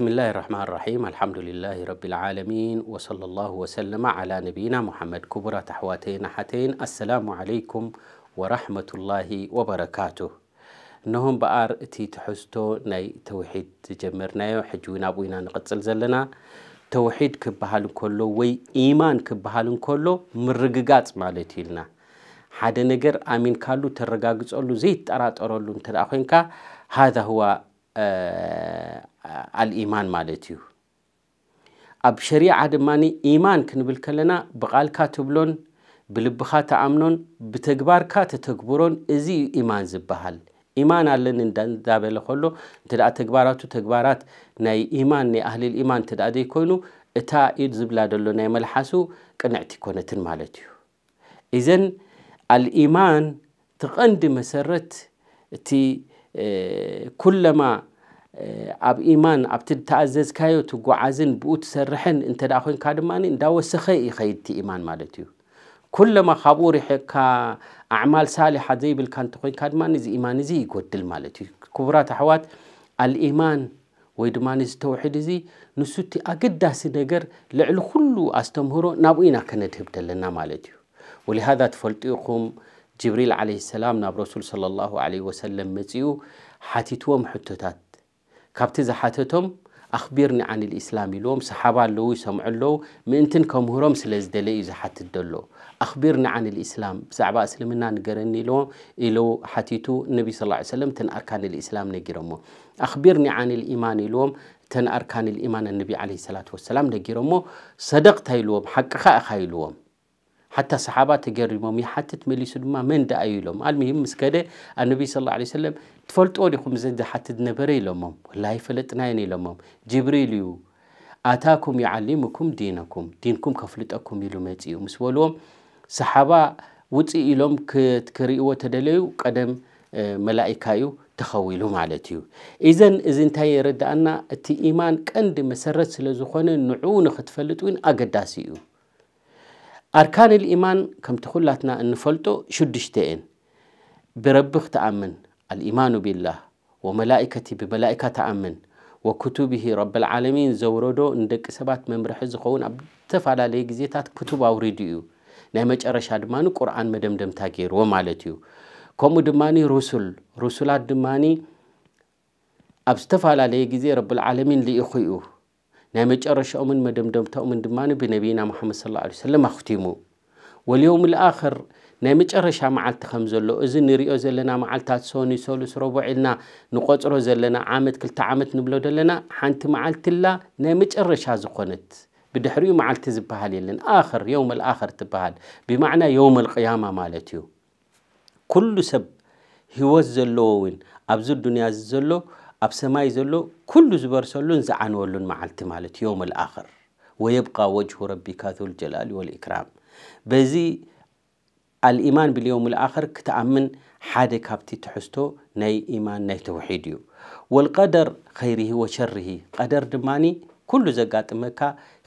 بسم الله الرحمن الرحيم الحمد لله رب العالمين وصلى الله وسلم على نبينا محمد كبرى تحواتين حتين السلام عليكم ورحمة الله وبركاته نهم بآر تي تحزتو ناي توحيد جمرنايو حجونا بوينا نقتل زلنا توحيد كبهال كله وي إيمان كبهال كله مرققات مالتي لنا ሓደ ነገር ኣሚንካሉ ተረጋግፀሉ ዘይጠራጠረሉ እንተ ደኣ ኮንካ ሃذا هو አልኢማን ማለት እዩ ኣብ ሸሪዓ ድማ ኢማን ክንብል ከለና ብቓልካ ትብሎን ብልብኻ ተኣምኖን ብተግባርካ ተተግብሮን እዚ ዩ ኢማን ዝበሃል ኢማን ኣለን እዳበለ ከሎ እንተ ተግባራቱ ተግባራት ናይ ኢማን ናይ ኣህሊል ኢማን እንተ ዘይኮይኑ እታ ኢድ ዝብላ ደሎ ናይ መልሓሱ ቅንዕቲ ኮነትን ማለት እዩ እዘን ኣልኢማን ቲቐንዲ መሰረት እቲ ኩለማ ኣብ ኢማን ኣብቲ ተኣዘዝካዮ ትጓዓዝን ብኡ ትሰርሕን እንተ ደኣ ኮንካ ድማ እንዳወሰኸ ይኸይድቲ ኢማን ማለት እዩ ኩለማ ካብኡ ሪሕካ ኣዕማል ሳሊሓ ዘይብልካ እንተ ኮንካ ድማ እዚ ኢማን እዚ ይጎድል ማለት እዩ ክቡራት ኣሕዋት ኣልኢማን ወይ ድማ እዚ ተውሒድ እዚ ንሱ እቲ ኣገዳሲ ነገር ልዕሊ ኩሉ ኣስተምህሮ ናብኡ ኢና ከነድህብ ዘለና ማለት እዩ ወሊሃذا ትፈልጡ ኢኹም ጅብሪል ዓለይሂ ሰላም ናብ ረሱል صለ ላሁ ለ ወሰለም መፂኡ ሓቲትዎም ሕቶታት ካብቲ ዝሓተቶም ኣኽቢርኒ ዓን ልእስላም ኢልዎም ሰሓባ ኣለዉ ይሰምዑ ኣለዉ ምእንትን ከምህሮም ስለ ዝደለ እዩ ዝሓትት ደሎ ኣኽቢርኒ ዓን ልእስላም ብዛዕባ እስልምና ንገረኒ ኢልዎም ኢሉ ሓቲቱ ነቢ ስ ሰለም ተን ኣርካን ልእስላም ነጊሮሞ ኣኽቢርኒ ዓን ልኢማን ኢልዎም ተን ኣርካን ልኢማን ነቢ ለ ሰላት ወሰላም ነጊሮሞ ሰደቕታ ኢልዎም ሓቂኻ ኢኻ ኢልዎም حتى صحابة تجربهم يحتت مليس دما من دا أيلهم المهم مسكدة النبي صلى الله عليه وسلم تفلت أوليكم زد حتى نبري لهم والله فلتناين لهم جبريل يو آتاكم يعلمكم دينكم دينكم كفلتكم يلو متي مس صحابة وتي إلهم كتكريو تدليو قدم ملائكايو تخويلو مالتيو إذن إذن تاي رد أن الإيمان كند مسرت سلزخون نعون ختفلتوين أقداسيو أركان الإيمان كم تخلاتنا أن نفلتو شدشتين بربخ تأمن الإيمان بالله وملائكتي بملائكة تأمن وكتبه رب العالمين زوردو ندك سبات ممرح زخون أب تفعل عليه جزيتات كتب أوريديو نعمج أرشا دمانو قرآن مدمدم تاقير ومالتيو كومو دماني رسل رسولات دماني أب تفعل عليه جزي رب العالمين لإخيوه ናይ መጨረሽኦምን መደምደምቶኦምን ድማ ብነቢና ሙሓመድ صى ه ሰለም ኣኽቲሙ ወልዮውም ልኣኽር ናይ መጨረሻ መዓልቲ ከም ዘሎ እዚ ንሪኦ ዘለና መዓልትታት ሶኒ ሰሉስ ረቡዕ ኢልና ንቆፅሮ ዘለና ዓመት ክልተ ዓመት ንብሎ ዘለና ሓንቲ መዓልቲላ ናይ መጨረሻ ዝኾነት ብድሕሪኡ መዓልቲ ዝበሃል የለን ኣኽር የውም ልኣኽር ትበሃል ብማዕና የውም ልቅያማ ማለት እዩ ኩሉ ሰብ ሂወት ዘለዎ እውን ኣብዚ ዱንያ ዘሎ ኣብ ሰማይ ዘሎ ኩሉ ዝበርሰሉን ዝዓንወሉን መዓልቲ ማለት ዮም ልኣኽር ወየብቃ ወጅሁ ረቢካ ዙልጀላል ወልእክራም በዚ ኣልኢማን ብልዮም ልኣኽር ክትኣምን ሓደ ካብቲ ትሕዝቶ ናይ ኢማን ናይ ተውሒድ እዩ ወልቀደር ኸይርሂ ወሸርሂ ቀደር ድማኒ ኩሉ ዘጋጥመካ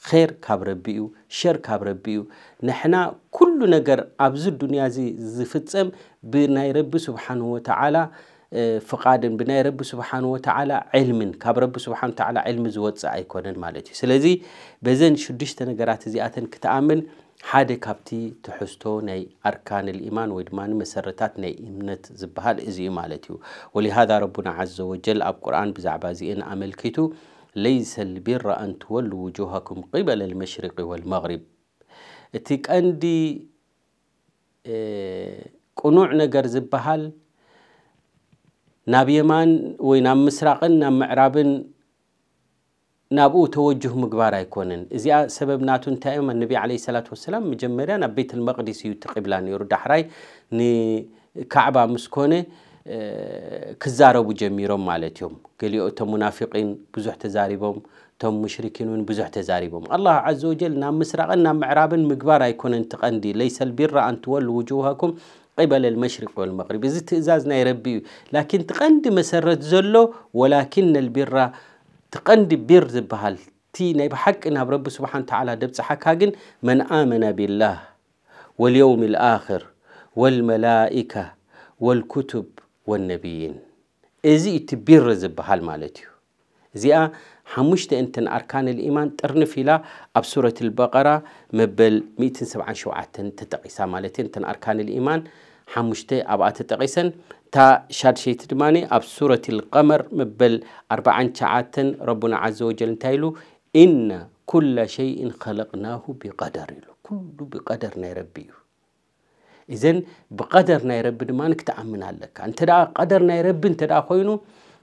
ር ካብ ረቢ እዩ ሸር ካብ ረቢ እዩ ንሕና ኩሉ ነገር ኣብዚ ዱንያ እዚ ዝፍፀም ብናይ ረቢ ስብሓን ወተዓላ فقاد بناي رب سبحانه وتعالى علم كاب رب سبحانه وتعالى علم زود زوات سايكون مالتي سلازي بزن شدشت نقرات زياتن كتامل حاد كابتي تحستو ناي اركان الايمان ويدمان مسرتات ناي امنت زبهال ازي مالتيو ولهذا ربنا عز وجل اب قران بزعبازي ان املكتو ليس البر ان تولوا وجوهكم قبل المشرق والمغرب اتيك أندي اه قنوع نقر زبهال ناب يمان وينام مسرقن نام معرابن نابو توجه مقبارا يكونن إذا سبب ناتون تائم النبي عليه الصلاة والسلام مجمرا نبيت المقدس يتقبلان يرد حراي ني كعبة مسكونة ክዛረቡ ጀሚሮም ማለት እዮም ገሊኦ እቶም ሙናፊቂን ብዙሕ ተዛሪቦም እቶም ሙሽርኪን እውን ብዙሕ ተዛሪቦም ኣላህ ዓዘ ወጀል ናብ ምስራቅን ናብ ምዕራብን ምግባር ኣይኮነን ليس البر ان ኣንትወሉ وجوهكم قبل طيب المشرق والمغرب زي تأزاز نايربي لكن تقند مسرت زلو ولكن البر تقند بر بهال تي ناي بحق إن سبحانه وتعالى دبس حكاجن من آمن بالله واليوم الآخر والملائكة والكتب والنبيين إزي تبر زبهال مالتيو زي حمشت أنت أركان الإيمان ترنف إلى أب سورة البقرة مبل 177 تتقيسا مالتين أنت أركان الإيمان حمشت أبقى تتقيسا تا شاد شيء تدماني سورة القمر مبل 49 ربنا عز وجل تايلو إن كل شيء خلقناه بقدر كل بقدر نربيه إذن بقدر نيرب دمانك تأمن لك أنت دا قدر نيرب أنت دا خوينو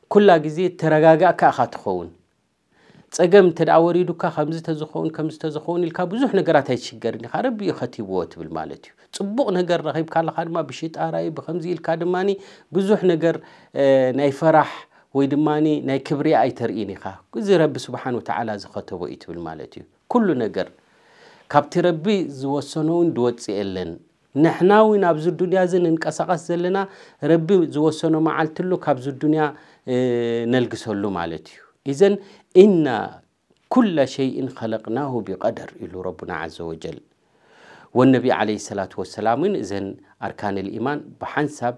كل جزية ترجع كأخذ خون ጸገም እንተደኣ ወሪዱካ ከምዚ ተዝኸውን ከምዚ ተዝኸውን ኢልካ ብዙሕ ነገራት ኣይትሽገርኒ ኢኻ ረቢ ኸቲብዎ ትብል ማለት እዩ ፅቡቕ ነገር ረኺብካ ኣለኻ ድማ ብሽጣራይ ብከምዚ ኢልካ ድማኒ ብዙሕ ነገር ናይ ፈራሕ ወይ ድማኒ ናይ ክብሪ ኣይተርእን ኢኻ እዚ ረቢ ስብሓን ወተዓላ ዝኸተቦ እዩ ትብል ማለት እዩ ኩሉ ነገር ካብቲ ረቢ ዝወሰኖ እውን ድወፅእ የለን ንሕና እውን ኣብዚ ዱንያ እዚ ንንቀሳቐስ ዘለና ረቢ ዝወሰኖ መዓልቲ ኣሎ ካብዚ ዱንያ ነልግሰሉ ማለት እዩ إذا إنا كل شيء خلقناه بقدر إلو ربنا عز وجل والنبي عليه الصلاة والسلام إذن أركان الإيمان بحنسب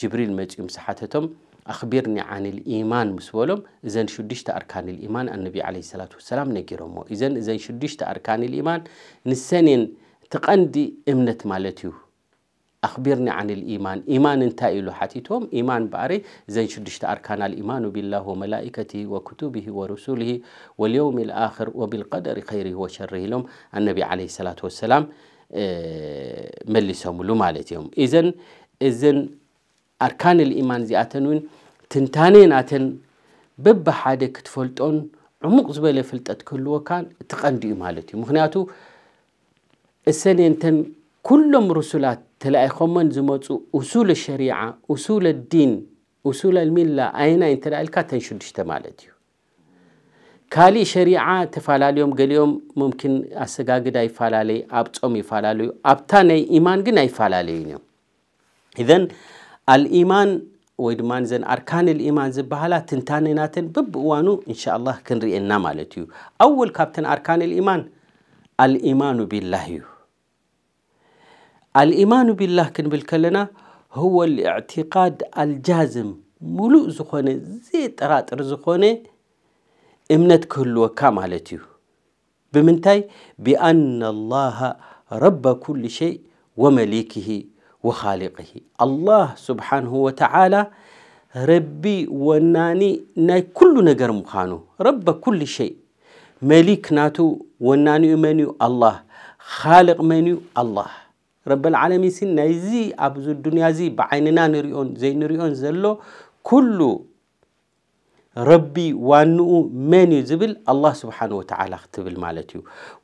جبريل مجيوم سحاتتهم أخبرني عن الإيمان مسولم إذن شدشت أركان الإيمان النبي عليه الصلاة والسلام نجرمه إذن إذن شدشت أركان الإيمان نسنين تقندي إمنة مالتيه أخبرني عن الإيمان إيمان انتائي لحاتيتهم إيمان باري زين شدشت أركان الإيمان بالله وملائكته وكتبه ورسوله واليوم الآخر وبالقدر خيره وشره لهم النبي عليه الصلاة والسلام آه، ملسهم لمالتهم إذن إذن أركان الإيمان زياتنون تنتانين أتن بب حادك تفلتون عمق زبالة فلتت كل وكان تقندي مالتهم مخناتو السنة تن كلهم رسولات ተለኢኾመን ዝመፁ እሱል ሸሪዓ እሱል ዲን እሱል ሚላ ኣይናይ እንተ ኢልካ ተን ሽዱሽተ ማለት እዩ ካሊእ ሸሪዓ ተፈላለዮም ገሊኦም ሙምኪን ኣሰጋግድ ኣይፈላለዩ ኣብ ፆም ይፈላለዩ ኣብታ ናይ ኢማን ግን ኣይፈላለዩን እዮም እዘን አልኢማን ወይ ድማ ዘን ኣርካን ልኢማን ዝበሃላ ትንታንናተን በብእዋኑ እንሻ ላ ክንርኤና ማለት እዩ ኣውል ካብተን ኣርካን ልኢማን አልኢማኑ ቢላህ እዩ الإيمان بالله كنبل كلنا هو الاعتقاد الجازم ملوء زخونة زيت تراتر زخونة إمنت كل وكامالتيو بمنتاي بأن الله رب كل شيء ومليكه وخالقه الله سبحانه وتعالى ربي وناني ناي كل نجر مخانو رب كل شيء مليك ناتو وناني منيو الله خالق منيو الله رب العالمين سن زي أبز الدنيا زي بعيننا نريون زي نريون زلو كله ربي وانو من يزبل الله سبحانه وتعالى اختب المالتي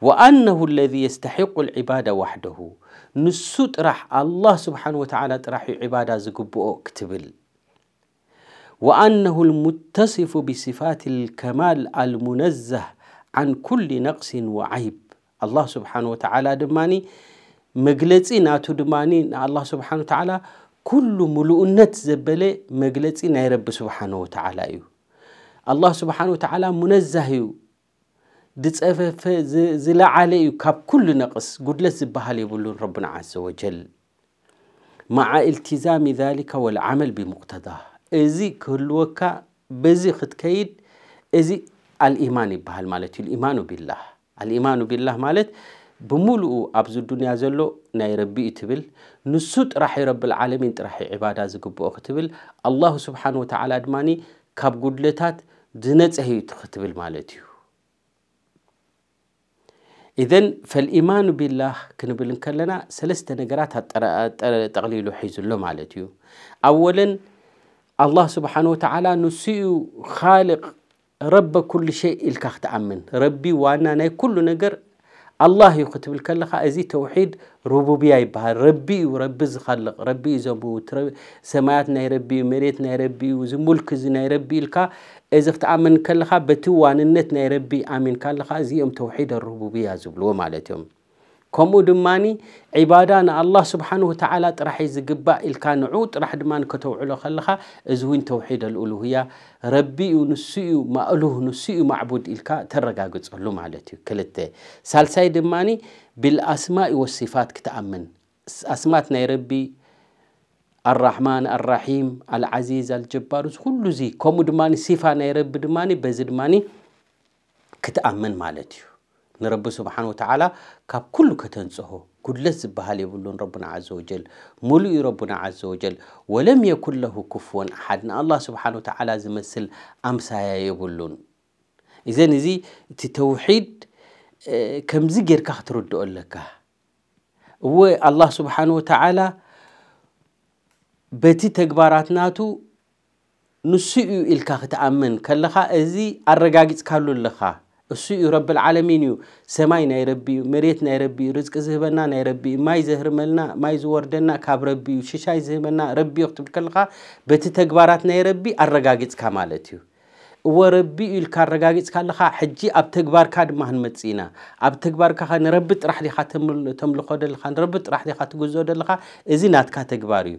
وأنه الذي يستحق العبادة وحده نسو راح الله سبحانه وتعالى ترح عبادة زقبؤ اكتبل وأنه المتصف بصفات الكمال المنزه عن كل نقص وعيب الله سبحانه وتعالى دماني مجلتي ناتو دماني الله سبحانه وتعالى كل ملؤنت زبالة مجلتي نيرب سبحانه وتعالى يو. الله سبحانه وتعالى منزه يو منزهيو دتسفف زلا علي كاب كل نقص قدلت زبهالي يقولون ربنا عز وجل مع التزام ذلك والعمل بمقتضاه ازي كل وكا بزي ختكيد ازي الايمان بها بهالمالتي الايمان بالله الايمان بالله مالت بمولو أبز الدنيا زلو نيربي تبل نسوت راح يرب العالمين راح عبادة زكبو أختبل الله سبحانه وتعالى دماني كاب قدلتات دنت هي تختبل مالتيو إذن فالإيمان بالله كنبل كلنا سلست نقرات تقليل حيز اللو مالتيو أولا الله سبحانه وتعالى نسيو خالق رب كل شيء الكاخت أمن ربي وانا ناي كل نقر الله እዩ ክትብል ከለካ እዚ ተውሒድ ሩቡብያ ይበሃል ረቢ እዩ ረቢ ዝኸልቕ ረቢ እዩ ዘብውት ሰማያት ናይ ረቢ እዩ መሬት ናይ ረቢ እዩ እዚ ሙልክ እዚ ናይ ረቢ ኢልካ እዚ ክትኣምን ከለካ በቲ ዋንነት ናይ ረቢ ኣሚንካ ኣለካ እዚኦም ተውሒድ ሩቡብያ ዝብልዎ ማለት እዮም ከምኡ ድማኒ ዒባዳ ንኣላህ ስብሓን ወተዓላ ጥራሒ ዝግባእ ኢልካ ንዑ ጥራሕ ድማ ከተውዕሎ ከለኻ እዚ እውን ተውሒድ ኣልኡሉህያ ረቢ እዩ ንሱ እዩ ማእሉህ ንሱ እዩ ማዕቡድ ኢልካ ተረጋግፀሉ ማለት እዩ ክልተ ሳልሳይ ድማኒ ብልኣስማኢ ወሲፋት ክትኣምን ኣስማት ናይ ረቢ الرحمن الرحيم العزيز الجبار كل زي كم دماني صفة نيرب دماني بزد ماني كتأمن مالتيو ንረቢ ስብሓን ወተዓላ ካብ ኩሉ ከተንፅሆ ጉድለት ዝበሃል የብሉን ረቡና ዘ ወጀል ሙሉእ ረቡና ዘ ወጀል ወለም የኩን ለሁ ክፍወን ኣሓድ ንኣላ ስብሓን ወተዓላ ዝመስል ኣምሳያ የብሉን እዘን እዚ እቲ ተውሒድ ከምዚ ጌርካ ክትርድኦ ኣለካ እወ ኣላ ስብሓን ወተዓላ በቲ ተግባራትናቱ ንሱ እዩ ኢልካ ክትኣምን ከለኻ እዚ ኣረጋጊፅካሉ ኣለኻ እሱ እዩ ረብ ልዓለሚን እዩ ሰማይ ናይ ረቢ እዩ መሬት ናይ ረቢ እዩ ርዝቂ ዝህበና ናይ ረቢ እዩ ማይ ዘህርመልና ማይ ዝወርደና ካብ ረቢ እዩ ሽሻይ ዝህበና ረቢ እዩ ክትብል ከለካ በቲ ተግባራት ናይ ረቢ ኣረጋጊፅካ ማለት እዩ እወ ረቢ እዩ ኢልካ ኣረጋጊፅካ ኣለካ ሕጂ ኣብ ተግባርካ ድማ ክንመፅ ኢና ኣብ ተግባርካ ኸ ንረቢ ጥራሕ ዲኻ ተምልኾ ደለካ ንረቢ ጥራሕ ዲኻ ትግዝኦ ደለካ እዚ ናትካ ተግባር እዩ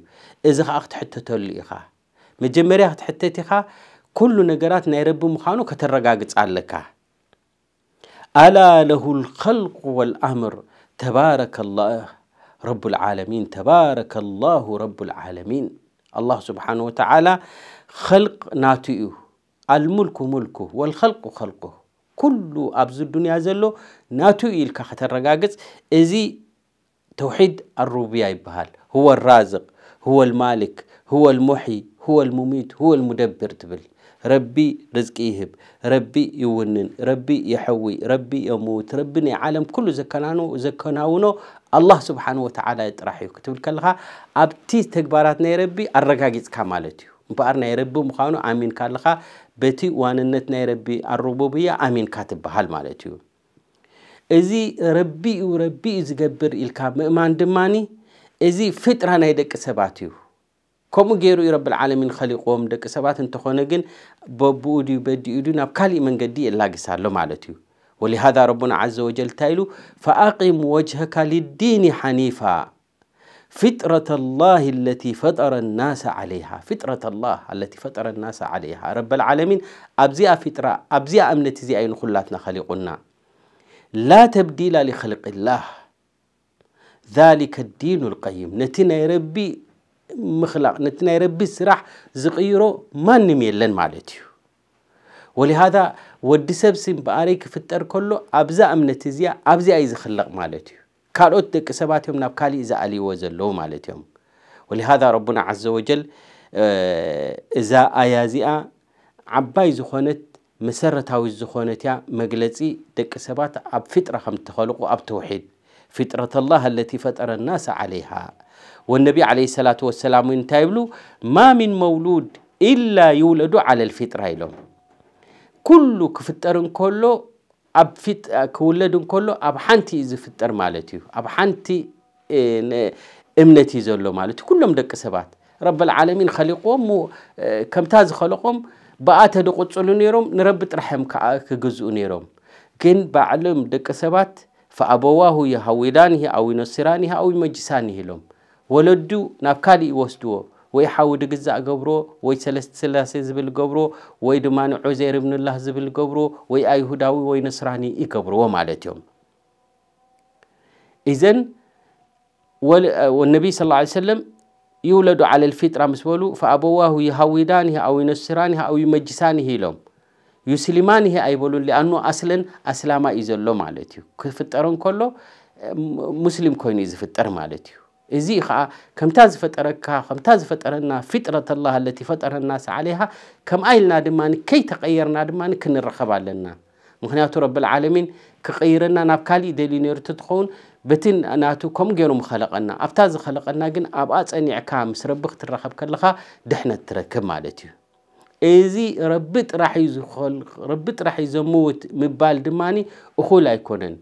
እዚ ከዓ ክትሕተተሉ ኢኻ መጀመርያ ክትሕተት ኢኻ ኩሉ ነገራት ናይ ረቢ ምዃኑ ከተረጋግፅ ኣለካ ألا له الخلق والأمر تبارك الله رب العالمين تبارك الله رب العالمين الله سبحانه وتعالى خلق ناتئه الملك ملكه والخلق خلقه كل أبز الدنيا زلو ناتئه لك الرقاقس إذي توحيد الروبيا يبهال هو الرازق هو المالك هو المحي هو المميت هو المدبر تبل ረቢ ርዝቂ ይህብ ረቢ ይውንን ረቢ የሐዊ ረቢ የሙት ረቢ ናይ ዓለም ኩሉ ዘከናውኖ ኣላህ ስብሓን ወተዓላ ጥራሕ እዩ ክትብል ከለካ ኣብቲ ተግባራት ናይ ረቢ ኣረጋጊፅካ ማለት እዩ እምበኣር ናይ ረቢ ምዃኑ ኣሚንካ ኣለካ በቲ ዋንነት ናይ ረቢ ኣረቡብያ ኣሚንካ ትበሃል ማለት እዩ እዚ ረቢ እዩ ረቢ እዩ ዝገብር ኢልካ ምእማን ድማኒ እዚ ፍጥራ ናይ ደቂ ሰባት እዩ ከምኡ ገይሩ رب العالمين ልዓለሚን ከሊቆም سبات ሰባት እንተኾነ ግን በብኡ ድዩ በዲኡ ድዩ ናብ ካሊእ መንገዲ የላግስ ኣሎ ማለት እዩ ወሊሃذ ረቡና ዘ ወጀል እንታይ ኢሉ ፈኣቂም فطرة الله التي فطر الناس عليها فطرة الله التي فطر الناس عليها رب العالمين أبزئ فطرة أبزئ أمنة زي أين خلاتنا خلقنا لا تبديل لخلق الله ذلك الدين القيم نتنا ربي مخلق نتنا ربي سرح زقيرو ما نميلن مالتيو ولهذا ودي سبسين بقاريك فتر كله أبزا أمنتزيا أبزا أيز خلق مالتيو كالوت دك سباتهم نبكالي إذا ألي وزلو مالتيهم ولهذا ربنا عز وجل إذا آه آيازيا عباي زخونت مسرة هاو الزخونة يا دك سبات أب فترة خم تخلقو أب توحيد فطرة الله التي فطر الناس عليها والنبي عليه الصلاة والسلام انتبلو ما من مولود إلا يولد على الفطرة لهم كل كفطر كله أب فت كولد كله أب حنتي إذا فطر مالتي أب حنتي إمنتي زلوا مالتيو كلهم دك سبات رب العالمين خلقهم كم تاز خلقهم بقات هدو قدسلو نيروم نربط رحم كجزء نيروم كن بعلم دك سبات ፈአበዋሁ ይሃውዳኒሂ አው ይነስራኒሂ አው ይመጅሳኒሂ ኢሎም ወለዱ ናብ ካሊእ ይወስድዎ ወይ ሓውዲ ግዛእ ገብሮ ወይ ሰለስተ ስላሴ ዝብል ገብሮ ወይ ድማ ዑዘይር እብንላህ ዝብል ገብሮ ወይ ኣይሁዳዊ ወይ ነስራኒ ይገብርዎ ማለት እዮም እዘን ነቢይ ስ ሰለም ይውለዱ ዓለ ልፊጥራ ምስ በሉ ፈኣበዋሁ ይሃዊዳኒሂ አው ይነስራኒሂ አው ይመጅሳኒሂ ኢሎም يسلمان هي أيبولون لأنه أصلا أسلام إزلو مالتيو كفترون كله مسلم كوين يزفتر مالتيو إزي خا كم تزفترك كم تزفترنا فطرة الله التي فطر الناس عليها كم أيلنا دمان كي تغيرنا دمان كن الرخب علينا مخنياتو رب العالمين كغيرنا نابكالي دلي نرتدخون بتن ناتو كم غيرو مخلقنا أفتاز خلقنا جن أبقى أنيع كام سربخت الرخب كلها دحنا تركب مالتيو እዚ ረቢ ጥራሕ እዩ ረቢ ጥራሕ እዩ ዘምውት ምባል ድማኒ እኹል ኣይኮነን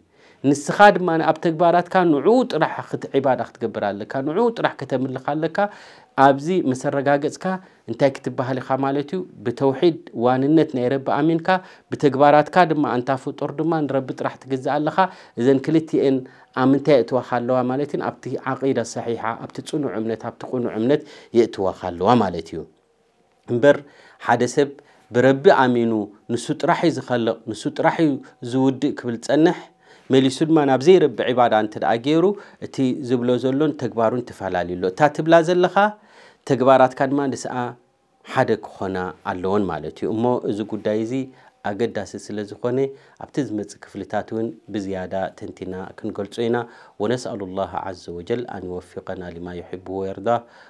ንስኻ ድማ ኣብ ተግባራትካ ንዕኡ ጥራሕ ዒባዳ ክትገብር ኣለካ ንዕኡ ጥራሕ ከተምልኽ ኣለካ ኣብዚ መሰረጋገፅካ እንታይ ክትበሃል ኢኻ ማለት እዩ ብተውሒድ ዋንነት ናይ ረቢ ኣሚንካ ብተግባራትካ ድማ እንታ ፍጡር ድማ ንረቢ ጥራሕ ትግዝእ ኣለኻ እዘን ክልቲአን ኣብ ምንታይ የእትዋኻ ኣለዋ ማለት እዩ ኣብቲ ዓቂዳ ሰሒሓ ኣብቲ ፅኑዕ እምነት ኣብቲ ቁኑዕ እምነት የእትዋኻ ኣለዋ ማለት እዩ እምበር ሓደ ሰብ ብረቢ ኣሚኑ ንሱ ጥራሕ እዩ ዝኸልቕ ንሱ ጥራሕ እዩ ዝውድእ ክብል ፀንሕ መሊሱ ድማ ናብ ዘይረቢ ዒባዳ እንተ ደኣ ገይሩ እቲ ዝብሎ ዘሎን ተግባሩን ተፈላለዩሎ እታ ትብላ ዘለኻ ተግባራትካ ድማ ንስኣ ሓደ ክኾና ኣለዎን ማለት እዩ እሞ እዚ ጉዳይ እዚ ኣገዳሲ ስለ ዝኾነ ኣብቲ ዝመፅእ ክፍልታት እውን ብዝያዳ ተንቲና ክንገልፆ ኢና ወነስኣሉ ላ ዘ ወጀል ኣንወፊቀና ሊማ ይሕቡ ይሕብ ወየርዳ